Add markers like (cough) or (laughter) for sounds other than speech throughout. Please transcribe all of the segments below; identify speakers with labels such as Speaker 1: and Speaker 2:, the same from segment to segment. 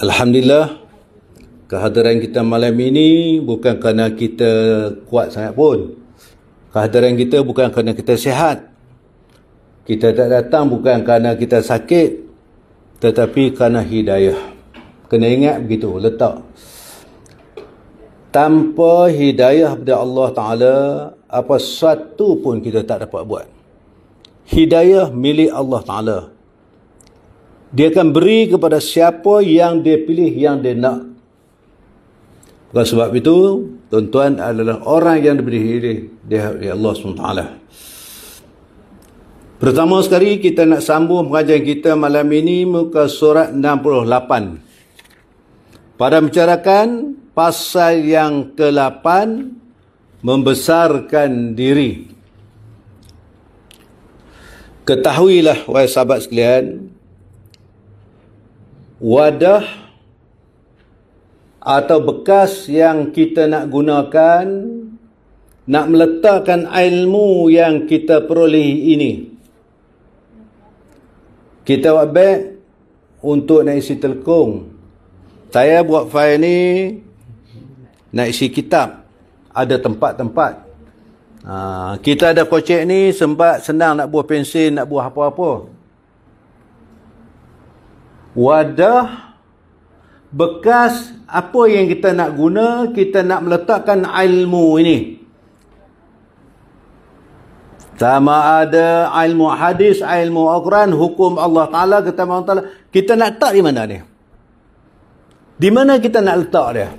Speaker 1: Alhamdulillah kehadiran kita malam ini bukan kerana kita kuat sangat pun. Kehadiran kita bukan kerana kita sihat. Kita tak datang bukan kerana kita sakit tetapi kerana hidayah. Kena ingat begitu letak. Tanpa hidayah dari Allah Taala apa satu pun kita tak dapat buat. Hidayah milik Allah Taala. Dia akan beri kepada siapa yang dia pilih yang dia nak. Bukan sebab itu, tuan-tuan adalah orang yang diberi hidup dia Allah SWT. Pertama sekali, kita nak sambung pengajian kita malam ini muka surat 68. Pada bicarakan pasal yang ke-8, membesarkan diri. Ketahuilah, wahai sahabat sekalian, wadah atau bekas yang kita nak gunakan nak meletakkan ilmu yang kita peroleh ini kita buat beg untuk nak isi telkung saya buat file ni nak isi kitab ada tempat-tempat ha, kita ada kocek ni sempat senang nak buah pensin nak buah apa-apa wadah bekas apa yang kita nak guna kita nak meletakkan ilmu ini sama ada ilmu hadis ilmu Al-Quran hukum Allah Ta'ala kita, Ta kita nak letak di mana ni di mana kita nak letak dia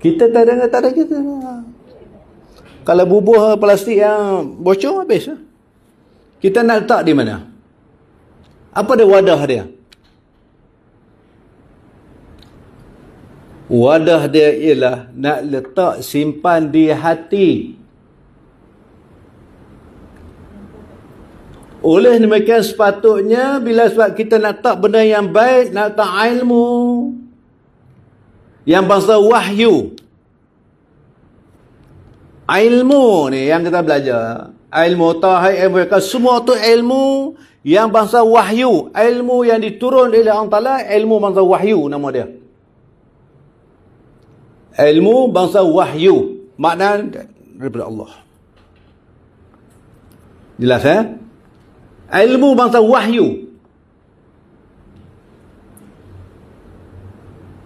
Speaker 1: kita tak dengar tak ada kita kalau bubuh plastik yang bocor habis lah. kita nak letak di mana apa dia wadah dia? Wadah dia ialah nak letak simpan di hati. Oleh demikian sepatutnya bila sebab kita nak tak benda yang baik, nak tak ilmu yang bahasa wahyu. Ilmu ni yang kita belajar. Ilmu tahai, ilmu semua tu ilmu yang bangsa wahyu, ilmu yang diturun oleh Allah Ta'ala, ilmu bangsa wahyu nama dia. Ilmu bangsa wahyu. maknanya daripada Allah. Jelas ya? Eh? Ilmu bangsa wahyu.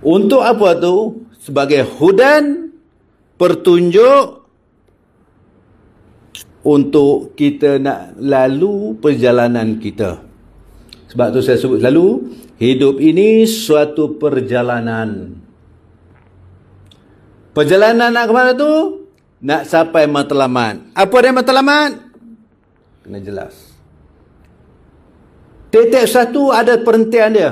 Speaker 1: Untuk apa tu? Sebagai hudan, pertunjuk, untuk kita nak lalu perjalanan kita. Sebab tu saya sebut lalu, hidup ini suatu perjalanan. Perjalanan nak ke mana tu? Nak sampai matlamat. Apa dia matlamat? Kena jelas. Titik satu ada perhentian dia.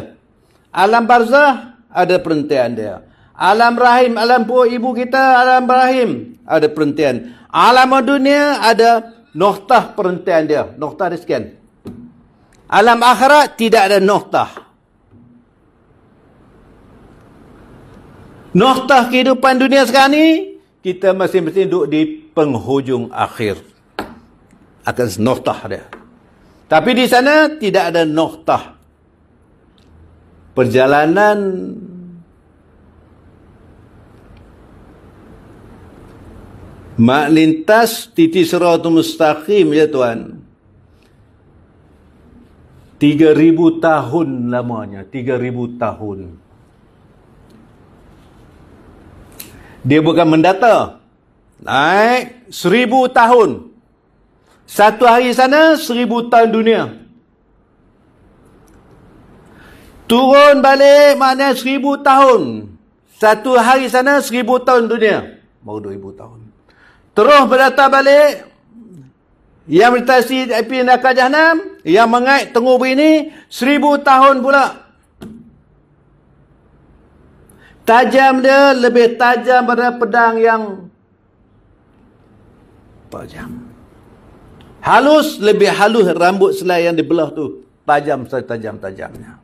Speaker 1: Alam barzah ada perhentian dia. Alam rahim, alam puak ibu kita, alam rahim ada perhentian. Alam dunia ada noktah perhentian dia. Noktah dia sekian. Alam akhirat tidak ada noktah. Noktah kehidupan dunia sekarang ni, kita masing-masing duduk di penghujung akhir. Akan noktah dia. Tapi di sana tidak ada noktah. Perjalanan Mak lintas titik serau mustaqim ya tuan. 3,000 tahun lamanya. 3,000 tahun. Dia bukan mendata. Naik 1,000 tahun. Satu hari sana, 1,000 tahun dunia. Turun balik mana 1,000 tahun. Satu hari sana, 1,000 tahun dunia. Baru 2,000 tahun. Terus berdata balik. Yang meditasi api neraka jahannam. Yang mengait tengu bini. Seribu tahun pula. Tajam dia lebih tajam pada pedang yang tajam. Halus lebih halus rambut selai yang belah tu. Tajam tajam-tajamnya.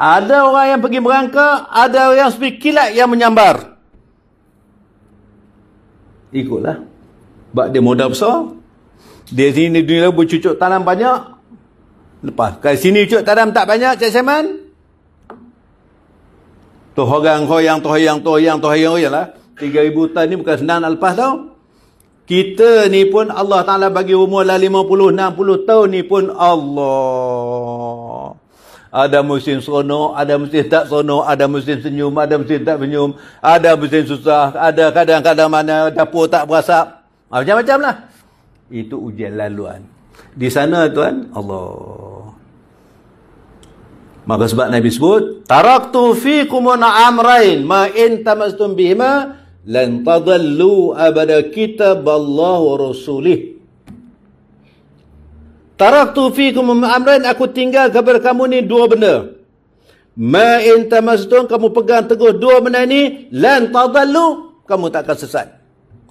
Speaker 1: Ada orang yang pergi merangka, ada orang yang kilat yang menyambar ikutlah. Sebab dia modal besar. Dia sini dunia labu cucuk tanam banyak. Lepas. Kat sini cucuk tanam tak banyak, Cik Saiman. Tohogang, yang tohoyang, yang tohoyang, yang lah. 3,000 tan ni bukan senang nak lepas tau. Kita ni pun Allah Ta'ala bagi umur lah 50, 60 tahun ni pun Allah. Ada musim seronok, ada musim tak seronok, ada musim senyum, ada musim tak senyum, ada musim susah, ada kadang-kadang mana dapur tak berasap. Macam-macam lah. Itu ujian laluan. Di sana tuan, Allah. Maka sebab Nabi sebut, Taraktu fikumun amrain ma in tamastum bihima lan tadallu abada kitab Allah wa rasulih. Tarak taraktu fikum amrain aku tinggal kepada kamu ni dua benda ma in tamastun kamu pegang teguh dua benda ni lan tadallu kamu tak akan sesat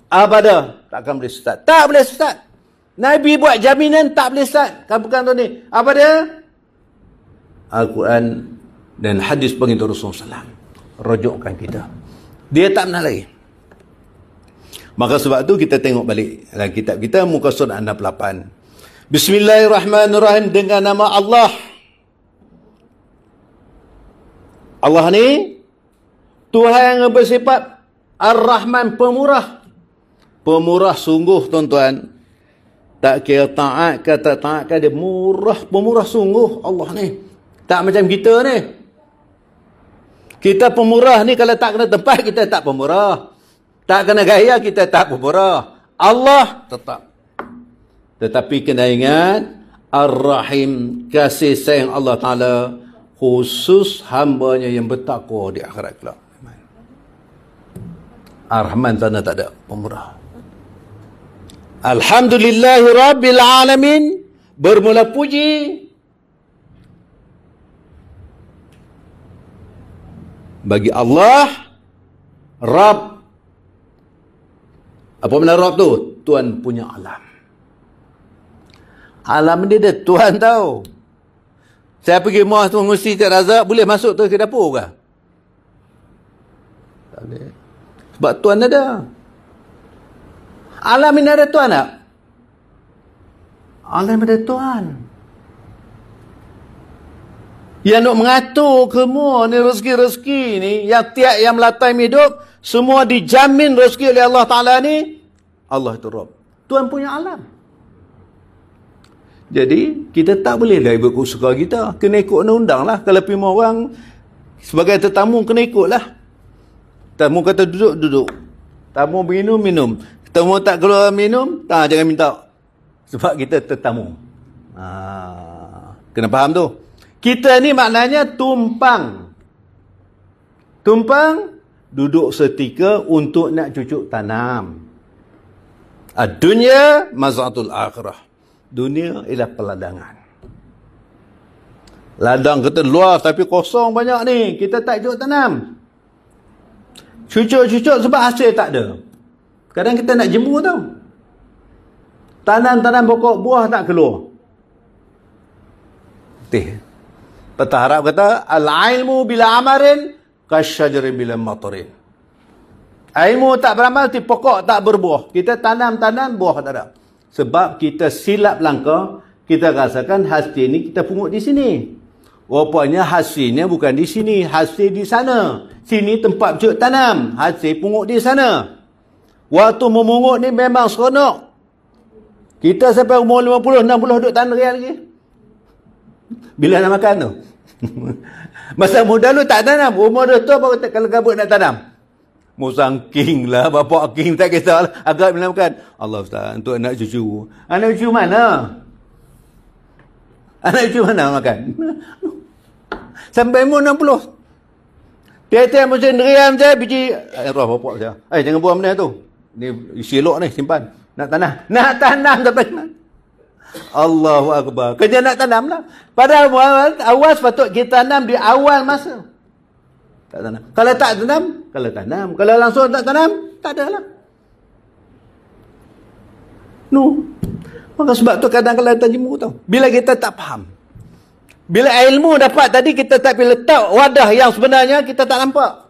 Speaker 1: abada tak akan boleh sesat tak boleh sesat nabi buat jaminan tak boleh sesat kamu pegang tu ni apa dia Al-Quran dan hadis pengikut Rasulullah SAW rojokkan kita dia tak nak lagi maka sebab tu kita tengok balik dalam kitab kita muka surat 68 Bismillahirrahmanirrahim dengan nama Allah. Allah ni Tuhan yang bersifat Ar-Rahman pemurah. Pemurah sungguh tuan-tuan. Tak kira taat ke tak taat ke dia murah, pemurah sungguh Allah ni. Tak macam kita ni. Kita pemurah ni kalau tak kena tempat kita tak pemurah. Tak kena gaya kita tak pemurah. Allah tetap tetapi kena ingat Ar-Rahim kasih sayang Allah Ta'ala khusus hambanya yang bertakwa di akhirat kelak. Ar-Rahman sana tak ada pemurah. Alhamdulillahi Rabbil Alamin bermula puji bagi Allah Rabb apa makna Rabb tu? Tuhan punya alam. Alam dia dia Tuhan tahu. Saya pergi muas tu mengusi tiap razak, boleh masuk tu ke dapur ke? Tak boleh. Sebab Tuhan ada. Alam ini ada Tuhan tak? Alam ada Tuhan. Yang nak mengatur semua ni rezeki-rezeki ni, yang tiap yang melatai hidup, semua dijamin rezeki oleh Allah Ta'ala ni, Allah itu Rabb. Tuhan punya alam. Jadi kita tak boleh lah ikut suka kita. Kena ikut undang-undang lah. Kalau pergi orang sebagai tetamu kena ikut lah. Tetamu kata duduk, duduk. Tetamu minum, minum. Tetamu tak keluar minum, tak jangan minta. Sebab kita tetamu. Ha. Kena faham tu? Kita ni maknanya tumpang. Tumpang duduk setika untuk nak cucuk tanam. Adunya dunya mazatul akhirah. Dunia ialah peladangan. Ladang kita luas tapi kosong banyak ni. Kita tak cukup tanam. Cucuk-cucuk sebab hasil tak ada. Kadang kita nak jemur tau. Tanam-tanam pokok buah tak keluar. Teh. Petah harap kata, Al-ilmu bila amarin, kasyajarin bila matarin. Ilmu tak beramal, ti pokok tak berbuah. Kita tanam-tanam, buah tak ada. Sebab kita silap langkah, kita rasakan hasil ni kita pungut di sini. Rupanya hasilnya bukan di sini, hasil di sana. Sini tempat cuk tanam, hasil pungut di sana. Waktu memungut ni memang seronok. Kita sampai umur 50, 60 duduk tanam real lagi. Bila nak makan tu? (laughs) Masa muda lu tak tanam. Umur dia tu apa kalau gabut nak tanam? Musang King lah, Bapak King, tak kisah lah. Agak bila makan. Allah Ustaz, untuk anak cucu. Anak cucu mana? Anak cucu mana makan? (laughs) Sampai mu 60. Pihak-pihak yang macam neriam saya, biji. Eh, roh Bapak saya. Eh, jangan buang benda tu. Ni silok elok ni, simpan. Nak tanah. Nak tanam tak tanam. Allahu Akbar. Kerja nak tanam lah. Padahal awal, awal sepatut kita tanam di awal masa tak tanam. Kalau tak tanam, kalau tanam. Kalau langsung tak tanam, tak ada lah. No. Maka sebab tu kadang-kadang kita jemur tau. Bila kita tak faham. Bila ilmu dapat tadi, kita tak pergi letak wadah yang sebenarnya, kita tak nampak.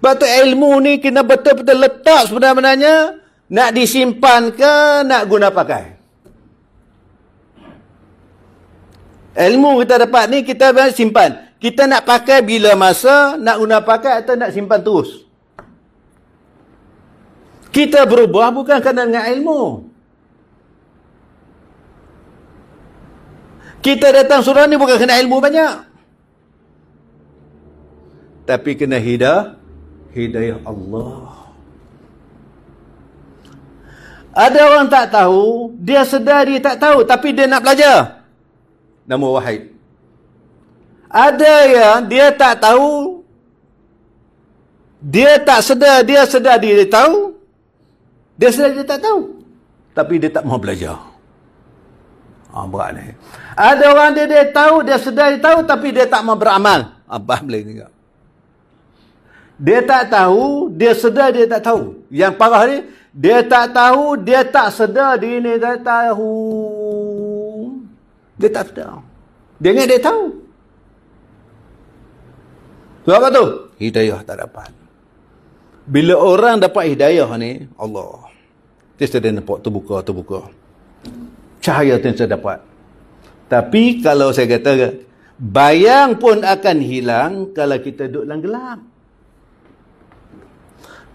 Speaker 1: Sebab tu ilmu ni, kita betul-betul letak sebenarnya, nak disimpan ke, nak guna pakai. Ilmu kita dapat ni, kita simpan. Kita nak pakai bila masa, nak guna pakai atau nak simpan terus. Kita berubah bukan kerana dengan ilmu. Kita datang surah ni bukan kena ilmu banyak. Tapi kena hidayah. Hidayah Allah. Ada orang tak tahu. Dia sedar dia tak tahu. Tapi dia nak belajar. Nama Wahid. Ada yang dia tak tahu. Dia tak sedar, dia sedar dia tahu. Dia sedar dia tak tahu. Tapi dia tak mau belajar. Ha, berat ni. Ada orang dia, dia tahu, dia sedar dia tahu tapi dia tak mau beramal. Abah boleh ni. Dia tak tahu, dia sedar dia tak tahu. Yang parah ni, dia tak tahu, dia tak sedar dia dia tahu. Dia tak sedar. Dia ingat dia tahu. Sebab apa tu? Hidayah tak dapat. Bila orang dapat hidayah ni, Allah. Dia dia nampak terbuka, terbuka. Cahaya tu yang dapat. Tapi kalau saya kata, bayang pun akan hilang kalau kita duduk dalam gelap.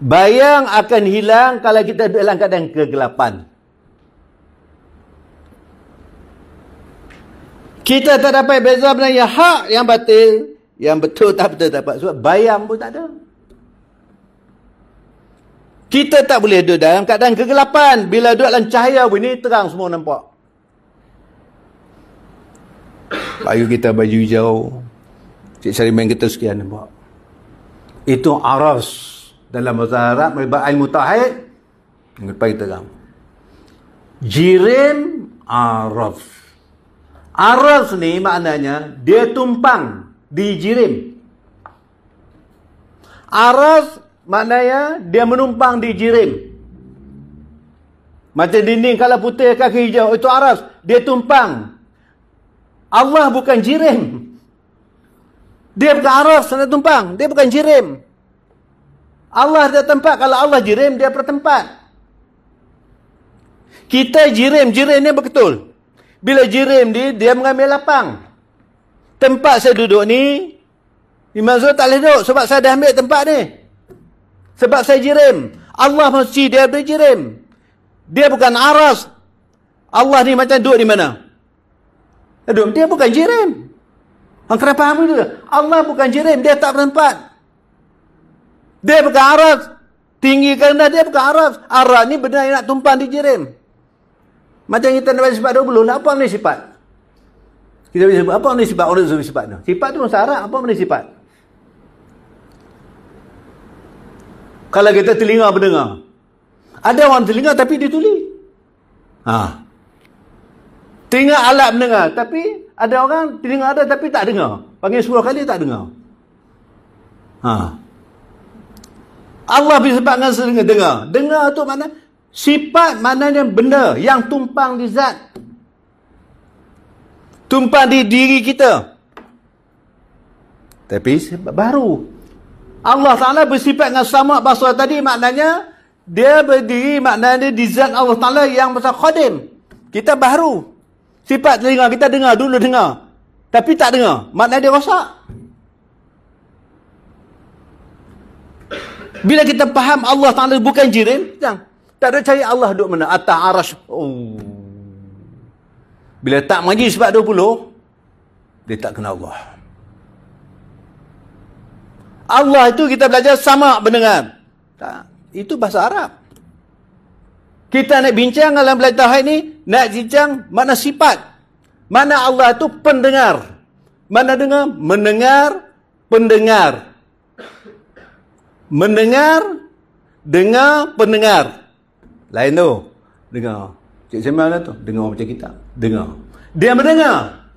Speaker 1: Bayang akan hilang kalau kita duduk dalam keadaan kegelapan. Kita tak dapat beza benda yang hak yang batil yang betul tak betul tak dapat. Sebab bayang pun tak ada. Kita tak boleh duduk dalam keadaan kegelapan. Bila duduk dalam cahaya pun ni terang semua nampak. Bayu kita baju hijau. Cik Syari main kita sekian nampak. Itu aras. Dalam bahasa Arab. Melibat ilmu tahid. Lepas terang. Jirim Araf. Araf ni maknanya dia tumpang. Di dijirim. Aras maknanya dia menumpang di jirim. Macam dinding kalau putih kaki hijau itu aras. Dia tumpang. Allah bukan jirim. Dia bukan aras sana tumpang. Dia bukan jirim. Allah dia tempat. Kalau Allah jirim dia bertempat. Kita jirim. Jirim ni betul. Bila jirim dia, dia mengambil Lapang. Tempat saya duduk ni, Imam Zul tak boleh duduk sebab saya dah ambil tempat ni. Sebab saya jirim. Allah mesti dia boleh jirim. Dia bukan aras. Allah ni macam duduk di mana? Aduh, Dia bukan jirim. Orang kena faham itu. Allah bukan jirim. Dia tak berempat. Dia bukan aras. Tinggi kerana dia bukan aras. Aras ni benar yang nak tumpang di jirim. Macam kita nak sifat 20. Apa ni sifat? Kita boleh sebut apa makna sifat orang sebut sifat tu. Sifat tu bahasa apa makna sifat? Kalau kita telinga berdengar. Ada orang telinga tapi dia tuli. Ha. Telinga alat mendengar tapi ada orang telinga ada tapi tak dengar. Panggil sepuluh kali tak dengar. Ha. Allah bersifat dengan dengar, Dengar tu mana? Sifat maknanya benda yang tumpang di zat tumpang di diri kita. Tapi baru. Allah Ta'ala bersifat dengan sama bahasa tadi maknanya dia berdiri maknanya di zat Allah Ta'ala yang besar khadim. Kita baru. Sifat dengar kita dengar dulu dengar. Tapi tak dengar. Maknanya dia rosak. Bila kita faham Allah Ta'ala bukan jirim. Tak ada cari Allah duduk mana. Atas arash. Oh. Bila tak maju sebab 20, dia tak kenal Allah. Allah itu kita belajar sama pendengar. Tak. Itu bahasa Arab. Kita nak bincang dalam belajar tahayat ni, nak bincang mana sifat. Mana Allah itu pendengar. Mana dengar? Mendengar, pendengar. Mendengar, dengar, pendengar. Lain tu. Dengar. Cik Semal lah tu Dengar baca kitab Dengar Dia mendengar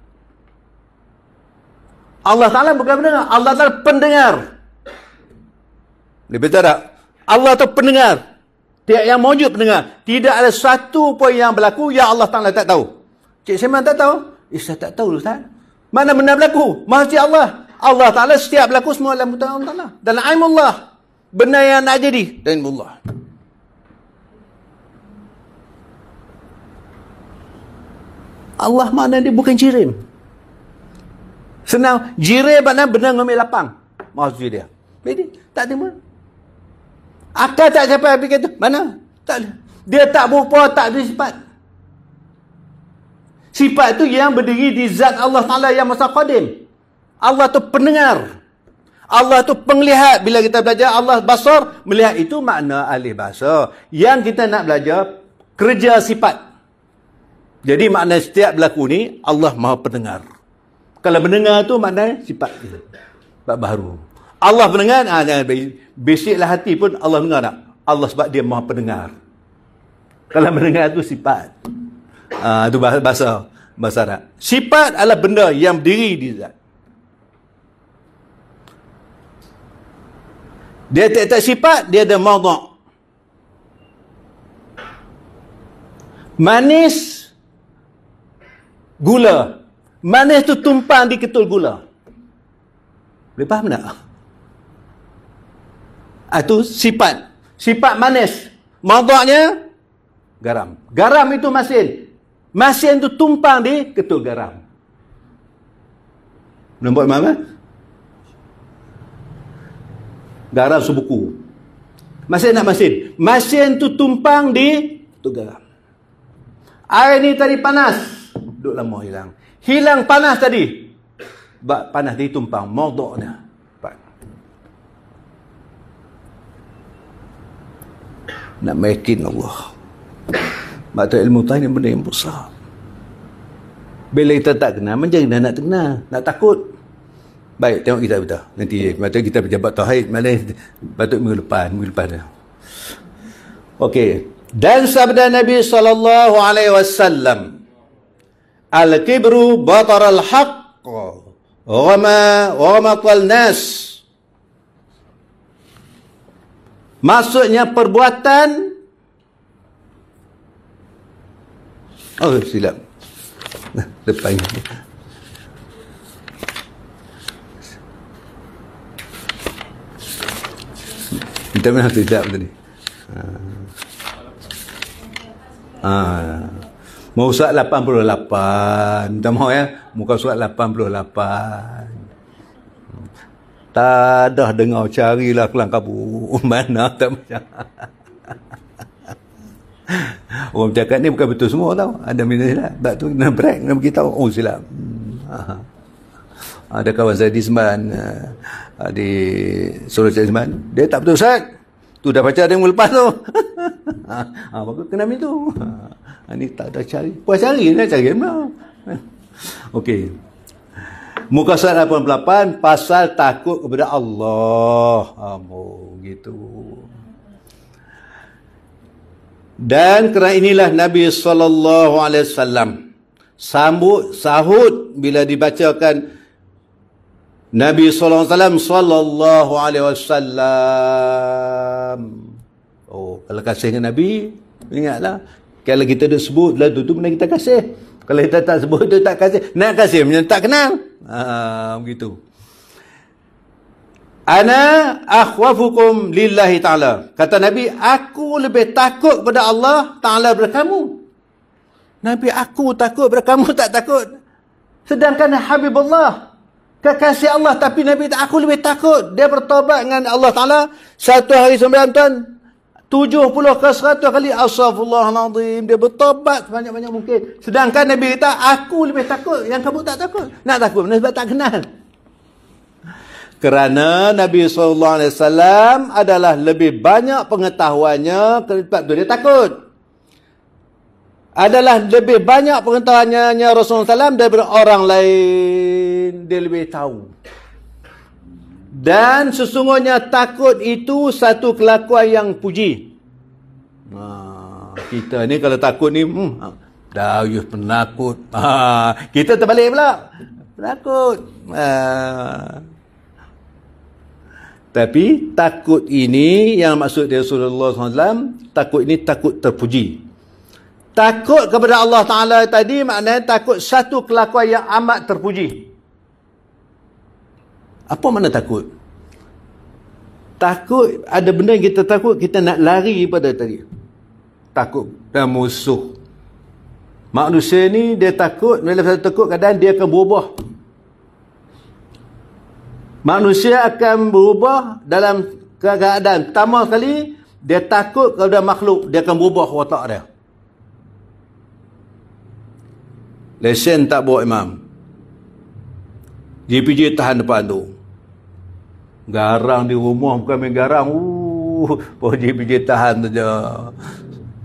Speaker 1: Allah Ta'ala bukan mendengar Allah Ta'ala pendengar Dia tak Allah tu pendengar Tiap yang mewujud pendengar Tidak ada satu pun yang berlaku Yang Allah Ta'ala tak tahu Cik Semal tak tahu Eh tak tahu tu Ustaz Mana benda berlaku Mahasih Allah Allah Ta'ala setiap berlaku Semua dalam kutang Allah Ta'ala Dalam aim Allah Benda yang nak jadi Dalam Allah Allah Allah mana dia bukan jirim. Senang. Jirim mana benda ngomel lapang. Maksud dia. Jadi, tak ada mana. Akal tak sampai habis kata. Mana? Tak ada. Dia tak berupa, tak ada sifat. Sifat tu yang berdiri di zat Allah Ta'ala yang masa Qadim. Allah tu pendengar. Allah tu penglihat. Bila kita belajar Allah basar, melihat itu makna alih basar. Yang kita nak belajar, kerja sifat. Jadi makna setiap berlaku ni Allah Maha pendengar. Kalau mendengar tu maknanya sifat sifat baru. Allah pendengar ah ha, jangan besiklah hati pun Allah dengar tak? Allah sebab dia Maha pendengar. Kalau mendengar tu sifat. Ah ha, tu bahasa bahasa Arab. Sifat adalah benda yang berdiri di zat. Dia tak tak sifat, dia ada mawdu'. Manis gula. Manis tu tumpang di ketul gula. Boleh faham tak? Itu ah, sifat. Sifat manis. Mazaknya, garam. Garam itu masin. Masin tu tumpang di ketul garam. Nampak mana? Eh? Garam sebuku. Masin nak masin. Masin tu tumpang di ketul garam. Air ni tadi Panas. Duk lama hilang. Hilang panas tadi. Bak panas tadi tumpang. Mordok dia. Nak meyakin Allah. Maksudnya ilmu tahan ni benda yang besar. Bila kita tak kenal, macam kita nak kenal. Nak takut. Baik, tengok kita betul. Nanti mata kita berjabat tahid malam patut minggu lepas, minggu lepas dah. Okey. Dan sabda Nabi saw alaihi Al-kibru batar al-haq Ghama Ghamatul nas Maksudnya perbuatan Oh silap Depan Kita memang silap tadi Ah. Ah. Mau surat 88. Minta mahu ya. Muka surat 88. Tak ada dengar carilah kelang kabut. (laughs) Mana tak macam. (laughs) Orang cakap ni bukan betul semua tau. Ada minat silap. tak tu nak break, kena beritahu. Oh silap. Hmm, ada kawan saya di Seman. Ah, di Solo Cik Seman. Dia tak betul Ustaz. Tu dah baca dia yang lepas tu. Ha, (laughs) bagus kena minat tu. Ha. Ini ah, tak ada cari. Puas cari ni cari mana? (laughs) Okey. Muka surat 88 pasal takut kepada Allah. amo, ah, gitu. Dan kerana inilah Nabi saw. sambut sahut bila dibacakan Nabi saw. alaihi Oh, kalau kasih dengan Nabi, ingatlah kalau kita dah sebut lah tu, tu benda kita kasih. Kalau kita tak sebut tu tak kasih. Nak kasih macam tak kenal. Ha, begitu. Ana akhwafukum lillahi ta'ala. Kata Nabi, aku lebih takut kepada Allah ta'ala daripada kamu. Nabi, aku takut daripada kamu tak takut. Sedangkan Habibullah, kekasih Allah. Tapi Nabi, aku lebih takut. Dia bertobat dengan Allah ta'ala. Satu hari sembilan tuan, Tujuh puluh ke seratus kali Astagfirullahaladzim Dia bertobat sebanyak-banyak mungkin Sedangkan Nabi kata Aku lebih takut Yang kamu tak takut Nak takut mana sebab tak kenal Kerana Nabi SAW Adalah lebih banyak pengetahuannya Sebab tu dia takut Adalah lebih banyak pengetahuannya Rasulullah SAW Daripada orang lain Dia lebih tahu dan sesungguhnya takut itu satu kelakuan yang puji. Ha, kita ni kalau takut ni, hmm, ha, dah you penakut. Ha, kita terbalik pula. Penakut. Ha. Tapi takut ini yang maksud dia Rasulullah SAW, takut ini takut terpuji. Takut kepada Allah Ta'ala tadi maknanya takut satu kelakuan yang amat Terpuji. Apa mana takut? Takut ada benda yang kita takut kita nak lari daripada tadi. Takut dan musuh. Manusia ni dia takut, bila dia takut kadang dia akan berubah. Manusia akan berubah dalam keadaan. Pertama kali dia takut kalau dia makhluk, dia akan berubah watak dia. Lesen tak buat imam. Jpj tahan depan tu. Garang di rumah bukan main garang. Uh, Pojik-pijik tahan saja.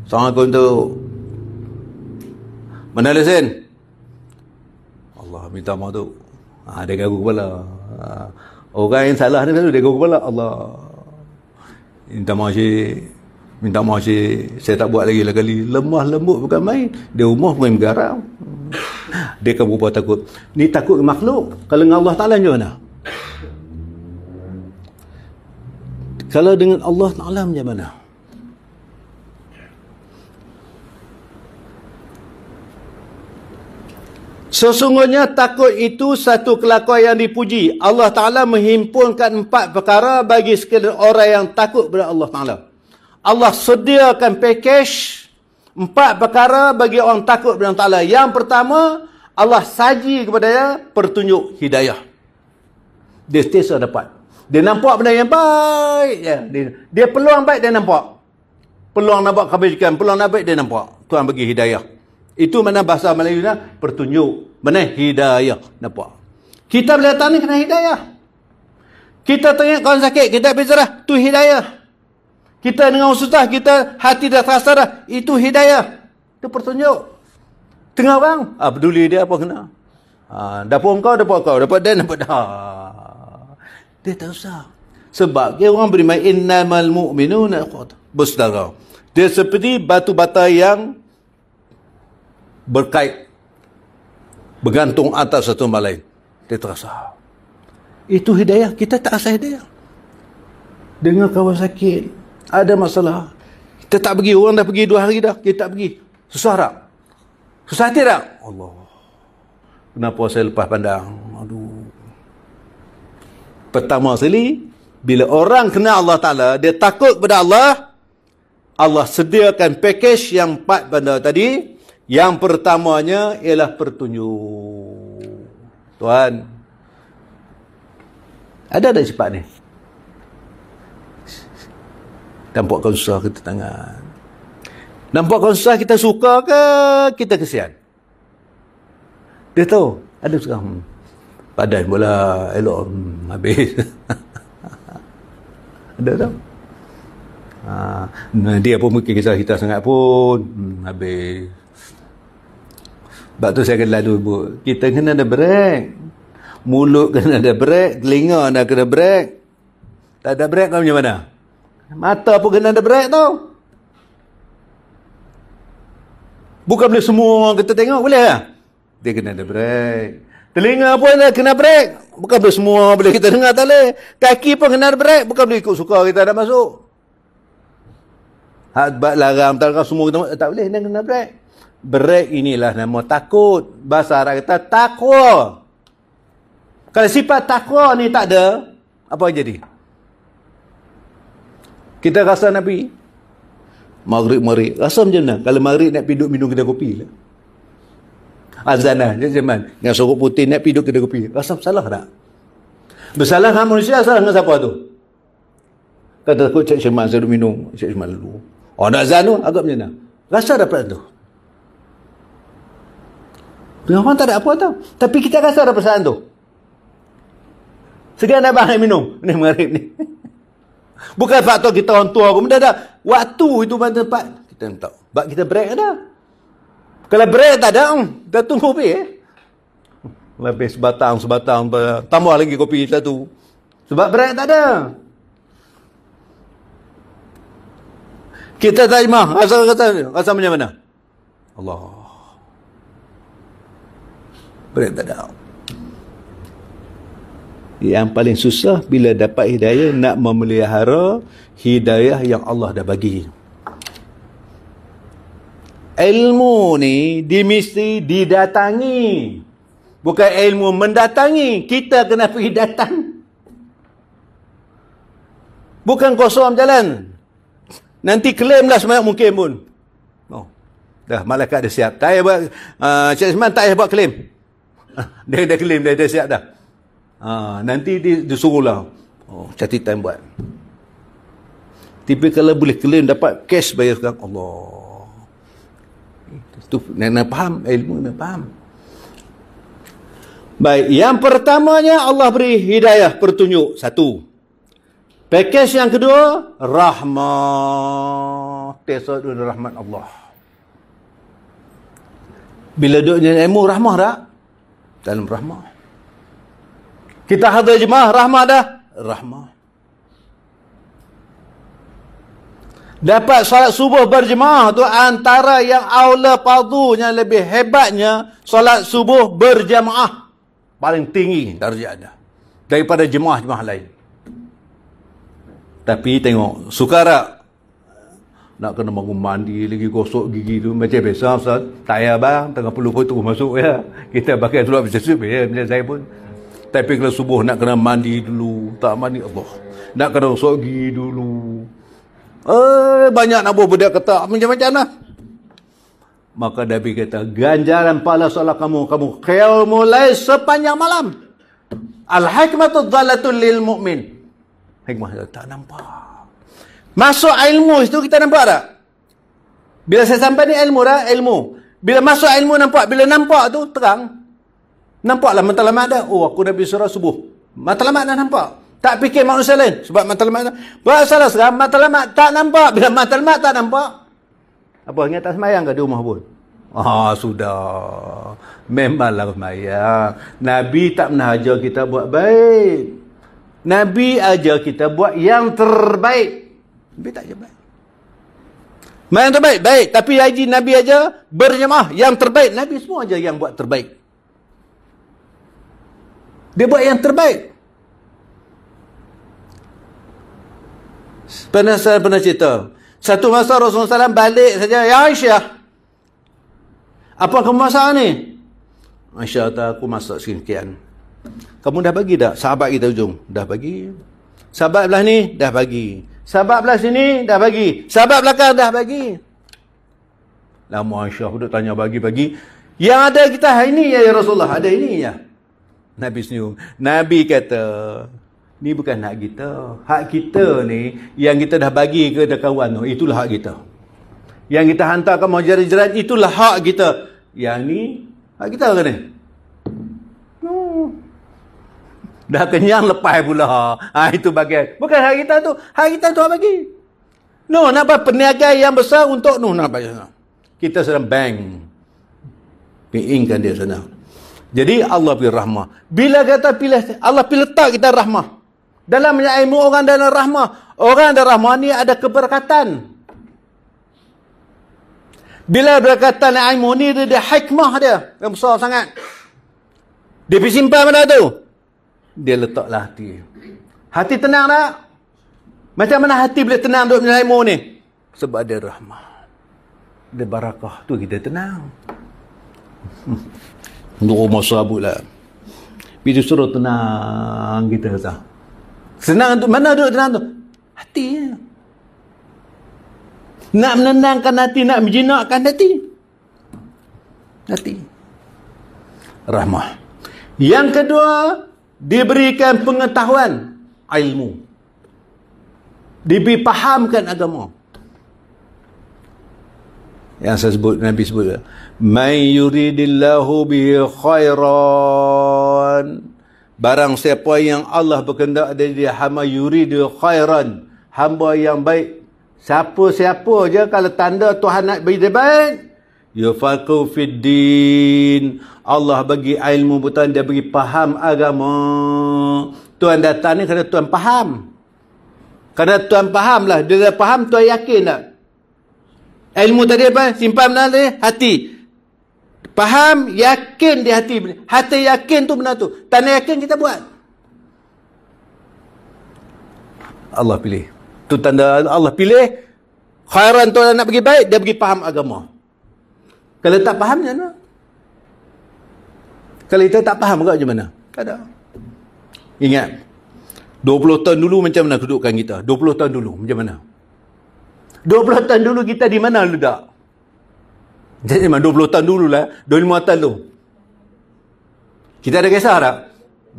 Speaker 1: Assalamualaikum tu. Mana lesen? Allah minta maaf tu. Ha, ah, dia kagum kepala. Ha, orang yang salah ni, dia kagum kepala. Allah. Minta maaf si. Minta maaf si. Saya tak buat lagi lah kali. Lemah lembut bukan main. Dia rumah main garang. Dia kan berubah takut. Ni takut makhluk. Kalau dengan Allah Ta'ala macam mana? Kalau dengan Allah Ta'ala macam mana? Sesungguhnya takut itu satu kelakuan yang dipuji. Allah Ta'ala menghimpunkan empat perkara bagi sekalian orang yang takut kepada Allah Ta'ala. Allah sediakan pakej empat perkara bagi orang takut kepada Allah Ta'ala. Yang pertama, Allah saji kepada dia pertunjuk hidayah. Dia setiap dapat. Dia nampak benda yang baik. Dia, kan? dia, dia peluang baik, dia nampak. Peluang nampak kebajikan. Peluang nak baik, dia nampak. Tuhan bagi hidayah. Itu mana bahasa Melayu ni? Pertunjuk. Mana hidayah. Nampak. Kita boleh berlihat ni kena hidayah. Kita tengok kawan sakit, kita berserah. tu hidayah. Kita dengan susah, kita hati dah terasa dah. Itu hidayah. Itu pertunjuk. Tengah orang, ah, peduli dia apa kena. Ah, dapur kau, dapur kau. Dapur dia, dapur dah. Dia tak usah. Sebab dia orang beriman innamal mu'minuna ikhwat. Bersaudara. Dia seperti batu bata yang berkait bergantung atas satu sama lain. Dia terasa. Itu hidayah. Kita tak asah hidayah. Dengan kawan sakit. Ada masalah. Kita tak pergi. Orang dah pergi dua hari dah. Kita tak pergi. Susah tak? Susah hati tak? Allah. Kenapa saya lepas pandang? Aduh. Pertama sekali, bila orang kenal Allah Ta'ala, dia takut kepada Allah, Allah sediakan pakej yang empat benda tadi. Yang pertamanya ialah pertunjuk. Tuan, ada tak cepat ni? Nampakkan susah kita tangan. Nampakkan susah kita suka ke kita kesian? Dia tahu. Ada sekarang padan pula elok hmm, habis (laughs) ada tak ha, dia pun mungkin kisah kita sangat pun hmm, habis sebab tu saya kena lalu bu. kita kena ada break mulut kena ada break telinga nak kena break tak ada break kau macam mana mata pun kena ada break tau bukan boleh semua orang kita tengok boleh lah dia kena ada break Telinga pun kena break. Bukan boleh semua boleh kita dengar tak boleh. Kaki pun kena break. Bukan boleh ikut suka kita nak masuk. Hadbat larang, tak larang semua kita tak boleh. Dia kena break. Break inilah nama takut. Bahasa Arab kita takwa. Kalau sifat takwa ni tak ada, apa jadi? Kita rasa Nabi, maghrib-maghrib. Rasa macam mana? Kalau maghrib nak pergi duduk minum kita kopi lah azan lah zaman yang suruh putih nak pergi duduk kedai kopi rasa salah tak bersalah kan manusia salah dengan siapa tu kata aku cik cik saya minum cik cik dulu oh nak azan tu agak macam mana rasa dapat tu dengan orang tak ada apa tau tapi kita rasa ada perasaan tu segan nak bahan minum (laughs) ni mengharap ni bukan faktor kita orang tua aku benda dah waktu itu mana tempat kita tak sebab kita break ada. Kalau break tak ada, hmm, kita tunggu kopi eh. Lebih sebatang, sebatang. Tambah lagi kopi kita tu. Sebab break tak ada. Kita tak imam. Rasa kata, asal macam mana? Allah. Break tak ada. Yang paling susah bila dapat hidayah nak memelihara hidayah yang Allah dah bagi. Hmm ilmu ni dimesti didatangi. Bukan ilmu mendatangi. Kita kena pergi datang. Bukan kosong jalan. Nanti lah semangat mungkin pun. Oh. Dah, malaikat dah siap. Tak payah buat, uh, Cik Isman tak payah buat klaim. (laughs) dia dah klaim, dia dah siap dah. Uh, nanti dia, dia suruhlah. Oh, catatan buat. Tapi kalau boleh klaim, dapat cash bayar sekarang. Allah. Itu nak faham ilmu nak faham. Baik, yang pertamanya Allah beri hidayah pertunjuk satu. Pakej yang kedua rahmat. Tesadun rahmat Allah. Bila duduknya ilmu rahmah tak? Dalam rahmat? Kita hadir jemaah rahmah dah? Rahmah. Dapat solat subuh berjemaah tu antara yang aula padunya lebih hebatnya solat subuh berjemaah. Paling tinggi darjahnya. Daripada jemaah-jemaah lain. Tapi tengok, sukara nak kena bangun mandi lagi gosok gigi tu macam biasa Ustaz tayar bang tengah perlu pun terus masuk ya kita pakai tulang bisa sup ya macam saya pun tapi kalau subuh nak kena mandi dulu tak mandi Allah nak kena gosok gigi dulu Eh, banyak nak buat kata macam-macam lah. Maka Nabi kata, ganjaran pahala solat kamu, kamu kiau mulai sepanjang malam. Al-hikmatu dhalatul lil mu'min. Hikmah itu tak nampak. Masuk ilmu itu kita nampak tak? Bila saya sampai ni ilmu dah, ilmu. Bila masuk ilmu nampak, bila nampak tu terang. Nampaklah matlamat dah. Oh, aku dah surah subuh. Matlamat dah nampak. Tak fikir manusia lain. Sebab matlamat tak. Buat salah seram, matlamat tak nampak. Bila matlamat tak nampak. Apa, ingat tak semayang ke di rumah pun? Ah, sudah. Memanglah semayang. Nabi tak pernah ajar kita buat baik. Nabi ajar kita buat yang terbaik. Nabi tak ajar baik. Main yang terbaik, baik. Tapi haji Nabi aja berjemaah yang terbaik. Nabi semua aja yang buat terbaik. Dia buat yang terbaik. Pernah saya pernah cerita. Satu masa Rasulullah SAW balik saja. Ya Aisyah. Apa kamu masak ni? Aisyah kata aku masak sekian. Kamu dah bagi tak? Sahabat kita ujung. Dah bagi. Sahabat belah ni? Dah bagi. Sahabat belah sini? Dah bagi. Sahabat belakang? Dah bagi. Lama Aisyah duduk tanya bagi-bagi. Yang ada kita hari ni ya, ya Rasulullah. Ada ini ya. Nabi senyum. Nabi kata, Ni bukan hak kita. Hak kita ni yang kita dah bagi ke kawan tu, oh, itulah hak kita. Yang kita hantar ke majlis jerat itulah hak kita. Yang ni hak kita ke ni? Dah kenyang lepas pula. Ha, itu bagian. Bukan hak kita tu. Hak kita tu apa lagi? No, nak apa? Perniaga yang besar untuk no, nak apa? Kita sedang bank. Piingkan dia sana. Jadi Allah pilih rahmah. Bila kata pilih, Allah pilih tak kita rahmah. Dalam ilmu orang dan rahmah. Orang dan rahmah ni ada keberkatan. Bila berkatan ilmu ni, dia, dia hikmah dia. Yang besar sangat. Dia pergi simpan pada tu. Dia letaklah hati. Hati tenang tak? Macam mana hati boleh tenang duduk dengan ilmu ni? Sebab dia rahmah. Dia barakah. tu kita tenang. (laughs) Untuk rumah serabut lah. Bila suruh tenang kita sah. Senang tu mana duduk tenang tu? Hati ya. Nak menenangkan hati, nak menjinakkan hati. Hati. Rahmah. Yang kedua, diberikan pengetahuan ilmu. Diberi fahamkan agama. Yang saya sebut, Nabi sebut. Man yuridillahu bi khairan. Barang siapa yang Allah berkendak dia hama yuridu khairan. Hamba yang baik. Siapa-siapa je kalau tanda Tuhan nak beri dia baik. Yufaku fiddin. Allah bagi ilmu buta dia bagi faham agama. Tuhan datang ni kerana Tuhan faham. Kerana Tuhan faham lah. Dia dah faham, Tuhan yakin tak? Ilmu tadi apa? Simpan dalam hati. Hati. Faham? Yakin di hati. Hati yakin tu benar tu. Tak nak yakin kita buat. Allah pilih. Tu tanda Allah pilih. Khairan tu nak pergi baik, dia pergi faham agama. Kalau tak faham, macam mana? Kalau kita tak faham, macam mana? Tak ada. Ingat. 20 tahun dulu macam mana kedudukan kita? 20 tahun dulu macam mana? 20 tahun dulu kita di mana ledak? Jadi memang 20 tahun dulu lah. 25 tahun tu. Kita ada kisah tak?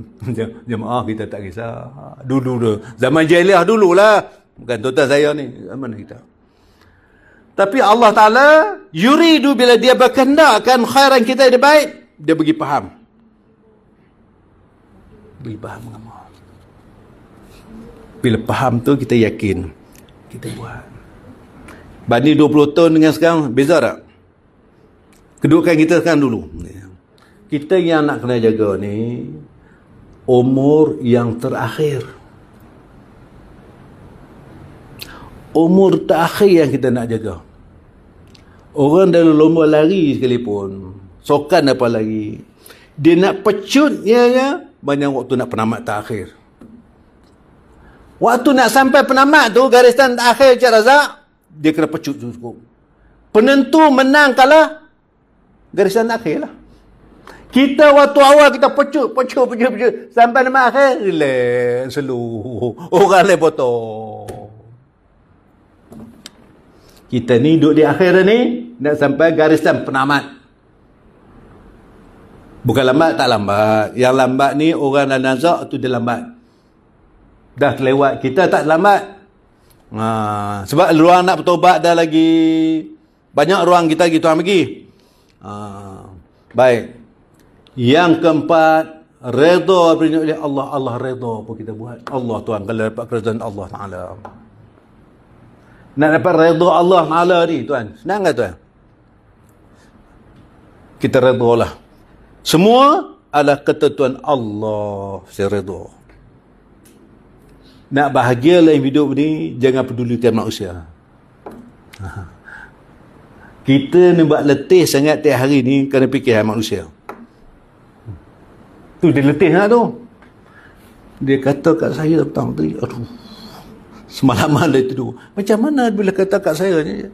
Speaker 1: (laughs) Jemaah kita tak kisah. Dulu dulu. Zaman jahiliah dulu lah. Bukan tuan saya ni. Zaman kita. Tapi Allah Ta'ala yuridu bila dia berkendakkan khairan kita yang baik. Dia pergi faham. Bila faham dengan Allah. Bila faham tu kita yakin. Kita buat. Banding 20 tahun dengan sekarang. Beza tak? Kedudukan kita kan dulu. Kita yang nak kena jaga ni, umur yang terakhir. Umur terakhir yang kita nak jaga. Orang dalam lomba lari sekalipun, sokan apa lagi, dia nak pecut, ya, ya, banyak waktu nak penamat terakhir. Waktu nak sampai penamat tu, garisan terakhir Cik Razak, dia kena pecut cukup. Penentu menang kalah garisan akhir lah. Kita waktu awal kita pecut, pecut, pecut, pecut. Sampai nama akhir, relax, seluruh. Orang lain potong. Kita ni duduk di akhir ni, nak sampai garisan penamat. Bukan lambat, tak lambat. Yang lambat ni, orang dan nazak tu dia lambat. Dah terlewat, kita tak lambat. Ha, sebab ruang nak bertobat dah lagi. Banyak ruang kita gitu tuan pergi. Uh, baik. Yang keempat, redha berinya oleh Allah. Allah redha apa kita buat. Allah Tuhan kalau dapat kerajaan Allah Ta'ala. Nak dapat redha Allah Ta'ala ni Tuhan. Senang kan Tuhan? Kita redha lah. Semua adalah ketentuan Allah. Saya redha. Nak bahagia dalam hidup ni, jangan pedulikan manusia. Haa kita ni buat letih sangat tiap hari ni kena fikir hal manusia tu dia letih lah tu dia kata kat saya petang tadi aduh semalaman dia tidur macam mana bila kata kat saya ni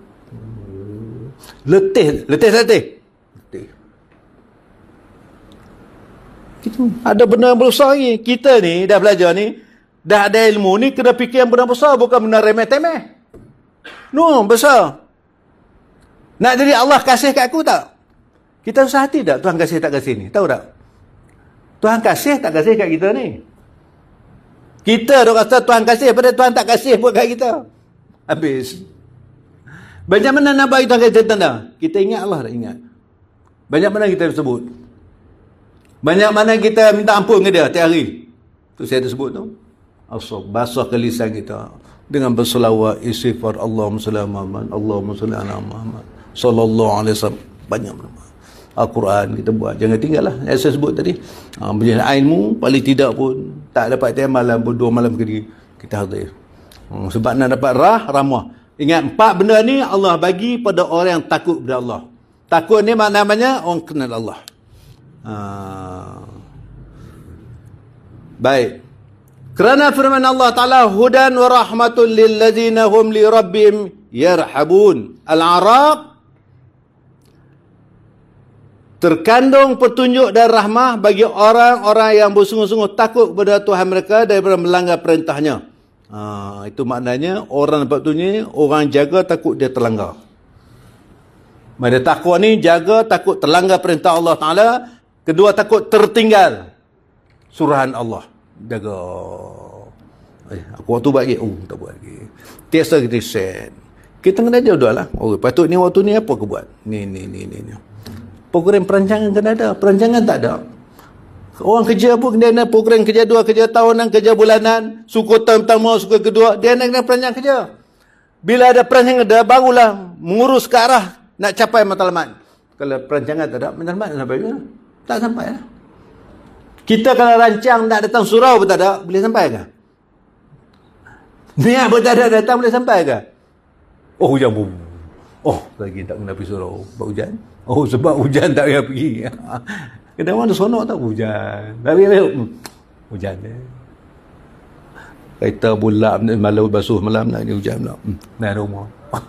Speaker 1: letih letih letih letih itu ada benda yang besar ni kita ni dah belajar ni dah ada ilmu ni kena fikir yang benda besar bukan benda remeh temeh no besar nak jadi Allah kasih kat aku tak? Kita usah hati tak Tuhan kasih tak kasih ni? Tahu tak? Tuhan kasih tak kasih kat kita ni? Kita dah rasa Tuhan kasih pada Tuhan tak kasih buat kat kita. Habis. Banyak mana nabai Tuhan kasih tanda? Kita ingat Allah tak ingat. Banyak mana kita sebut. Banyak mana kita minta ampun ke dia tiap hari. Tu saya ada sebut tu. Asal basah ke lisan kita. Dengan bersalawat isifar Allahumma salam Allahumma salam Muhammad sallallahu alaihi wasallam banyak Al-Quran kita buat jangan tinggal lah yang saya sebut tadi ha, ilmu paling tidak pun tak dapat tiap malam pun dua malam kiri kita hadir hmm, ha, sebab nak dapat rah ramah ingat empat benda ni Allah bagi pada orang yang takut kepada Allah takut ni mana namanya orang kenal Allah ha. baik kerana firman Allah Ta'ala hudan wa rahmatun lil ladhina li rabbim yarhabun al Arab. Terkandung petunjuk dan rahmah bagi orang-orang yang bersungguh-sungguh takut kepada Tuhan mereka daripada melanggar perintahnya. Ha, itu maknanya orang dapat petunjuk, orang jaga takut dia terlanggar. Mereka takut ni jaga takut terlanggar perintah Allah Ta'ala. Kedua takut tertinggal suruhan Allah. Jaga. Eh, aku waktu buat lagi. Oh, uh, tak buat lagi. Tiasa kita set. Kita kena jauh dua lah. Oh, patut ni waktu ni apa aku buat? Ni, ni, ni, ni. ni program perancangan kena ada perancangan tak ada orang kerja pun dia nak program kerja dua kerja tahunan kerja bulanan suku tahun pertama suku kedua dia nak kena perancangan kerja bila ada perancangan ada barulah mengurus ke arah nak capai matlamat kalau perancangan tak ada matlamat sampai mana tak sampai lah. kita kalau rancang nak datang surau pun tak ada boleh sampai ke niat pun tak ada datang boleh sampai ke oh hujan pun oh lagi tak kena pergi surau buat hujan Oh sebab hujan tak payah pergi. Kita orang seronok tak hujan. Tapi hujan dia. Kereta bulat malam basuh malam nak ni hujan pula. Hmm. Nak rumah. (laughs)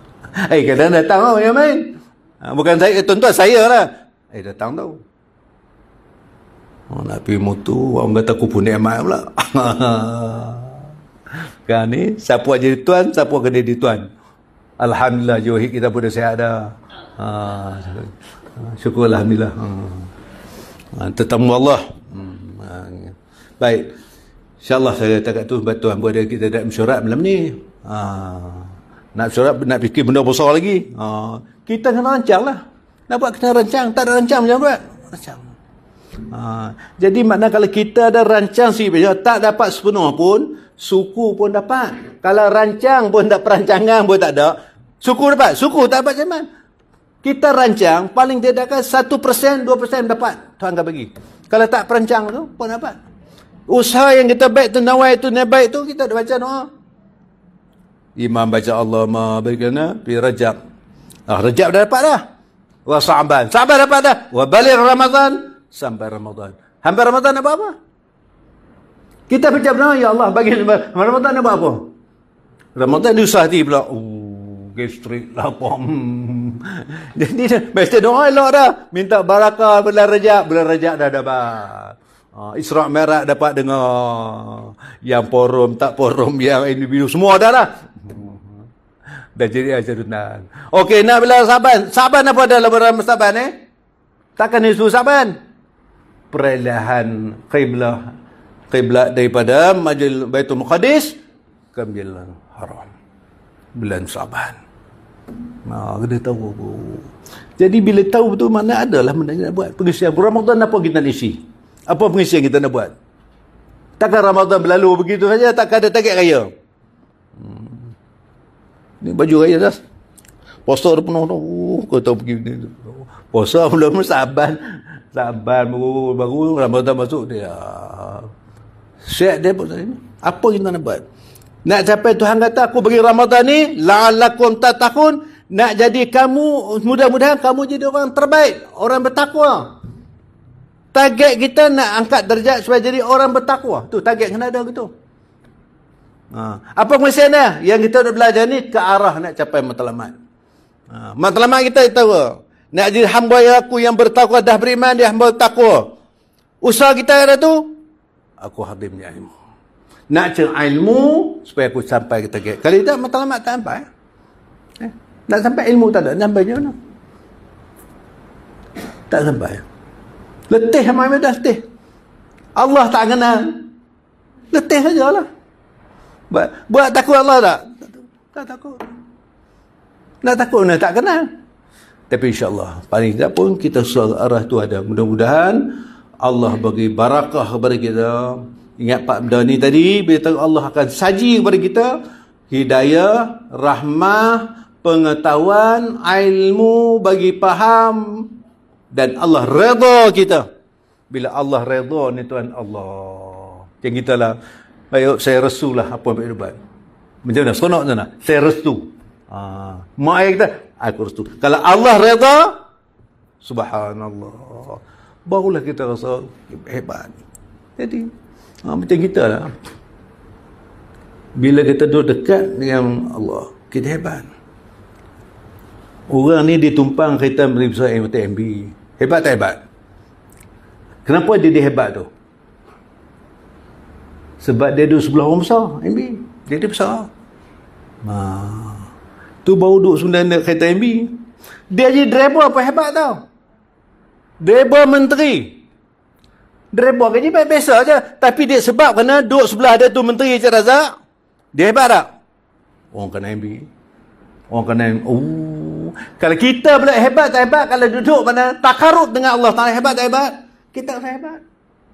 Speaker 1: Eh hey, kadang datang tau yang main. Ha, bukan saya, eh, tuan-tuan saya lah. Eh datang tau. Oh, nak pergi motor, orang kata aku pun nikmat pula. (laughs) kan ni, siapa jadi tuan, siapa kena jadi tuan. Alhamdulillah, johid kita pun dah sihat dah. Ah, syukur alhamdulillah. Hmm. Ah, tetamu Allah. Hmm. Ah, ya. baik. InsyaAllah saya takat tu sebab Tuhan buat kita nak mesyuarat malam ni. Ah, nak mesyuarat, nak fikir benda besar lagi. Ah, kita kena rancang lah. Nak buat kena rancang. Tak ada rancang macam buat. Rancang. Ah, jadi makna kalau kita ada rancang sikit tak dapat sepenuh pun, suku pun dapat. Kalau rancang pun tak (laughs) perancangan pun tak ada, suku dapat. Suku tak dapat macam mana? Kita rancang paling tidakkan 1%, 2% dapat Tuhan akan bagi. Kalau tak perancang tu pun dapat. Usaha yang kita baik tu nawai tu nebaik tu kita ada baca doa. Imam baca Allah ma berkena pi rajab. Ah rajab dah dapat dah. Wa sa'ban. Sa'ban dapat dah. Wa baligh Ramadan sampai Ramadan. Hampir Ramadan apa apa? Kita baca doa ya Allah bagi Ramadan apa apa? Ramadan diusahati pula. Uh pergi straight lah pom. (laughs) Jadi mesti doa elok dah. Minta barakah bulan rejak, bulan rejak dah dapat. Ha, Isra Merah dapat dengar. Yang porum tak porum, yang individu semua dah lah. Dah jadi aja dunang. Okay, nak bila Saban. Saban apa dah lebaran Saban eh? Takkan isu Saban? Perlahan Qiblah. Qiblah daripada Majlis Baitul Muqaddis ke Bilal Haram. Bulan Saban. Nah, kena tahu apa. Jadi bila tahu betul mana adalah benda kita nak buat. Pengisian bulan Ramadan apa kita nak isi? Apa pengisian kita nak buat? Takkan Ramadan berlalu begitu saja, Tak ada target raya. Hmm. Ini baju raya dah. Puasa dah penuh. Oh, kau tahu pergi begini. Puasa belum saban. Saban baru, baru Ramadan masuk dia. Set dia pun. Apa kita nak buat? Nak capai Tuhan kata aku beri Ramadan ni la'alakum tatakhun nak jadi kamu mudah-mudahan kamu jadi orang terbaik, orang bertakwa. Target kita nak angkat derajat supaya jadi orang bertakwa. Tu target kena ada gitu. Ha. apa maksudnya? Yang kita nak belajar ni ke arah nak capai matlamat. Ha. matlamat kita kita tahu. Nak jadi hamba yang aku yang bertakwa dah beriman dia hamba bertakwa. Usaha kita ada tu aku hadim ni ilmu nak cari ilmu supaya aku sampai ke target. Kalau tidak, matlamat tak sampai. Eh? Nak sampai ilmu tak ada, sampai je mana? Tak sampai. Letih sama ibu dah letih. Allah tak kenal. Letih sajalah. Buat, buat takut Allah tak? Tak takut. Nak takut mana? Tak kenal. Tapi insyaAllah, paling tidak pun kita selalu arah tu ada. Mudah-mudahan Allah bagi barakah kepada kita. Ingat pak benda ni tadi, bila tahu Allah akan saji kepada kita hidayah, rahmah, pengetahuan, ilmu bagi faham dan Allah redha kita. Bila Allah redha ni tuan Allah. Macam kita lah. Ayo saya resulah apa yang berubat. Macam mana? Sonok macam mana? Saya restu. Ha. Mak ayah kita, aku restu. Kalau Allah redha, subhanallah. Barulah kita rasa hebat. Jadi, Ha, macam kita lah. Bila kita duduk dekat dengan Allah, kita hebat. Orang ni ditumpang kereta beribsah MTMB. Hebat tak hebat? Kenapa dia, dia hebat tu? Sebab dia duduk sebelah orang besar, MB. Dia dia besar. Ha. Tu baru duduk sebenarnya kereta MB. Dia jadi driver apa hebat tau. Driver menteri. Menteri. Derma gaji biasa aja, tapi dia sebab kena duduk sebelah dia tu menteri Encik Razak. Dia hebat tak? Orang kena ambil. Orang kena ambil. Oh. Kalau kita pula hebat tak hebat, kalau duduk mana takarut dengan Allah tak hebat tak hebat, kita tak hebat.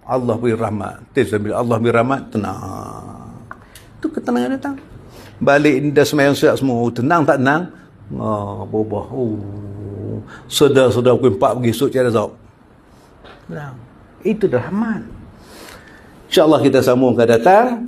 Speaker 1: Allah beri rahmat. Tidak Allah beri rahmat, tenang. Itu ketenangan datang. Balik ni dah semayang siap semua. Oh, tenang tak tenang? Oh, ah, bobah. Oh. Sedar-sedar aku empat pergi sud, Razak. Tenang itu rahmat insyaallah kita sambung ke datang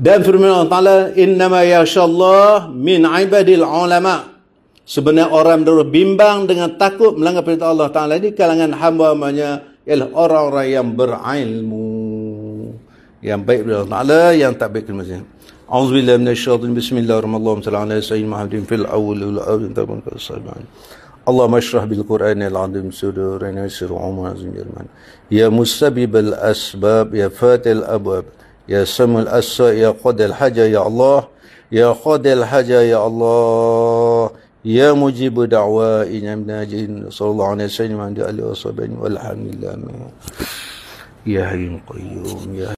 Speaker 1: dan firman Allah Taala innama yashallah min ibadil ulama sebenarnya orang yang bimbang dengan takut melanggar perintah Allah Taala di kalangan hamba-hambanya ialah orang-orang yang berilmu yang baik kepada Allah Taala yang tak baik kepada manusia A'udzu billahi rajim. Bismillahirrahmanirrahim. Allahumma shalli ala sayyidina Muhammadin fil awwal wal akhir. Tabarakallahu اللهم اشرح بالقرآن العظيم صدورنا ويسر عمرنا جميعنا يا مسبب الأسباب يا فاتح الأبواب يا سم الأسى يا قد الحاجة يا الله يا قد الحاجة يا الله يا مجيب دعوة إن ناجين صلى الله عليه وسلم وعلى آله وصحبه والحمد لله يا حي قيوم يا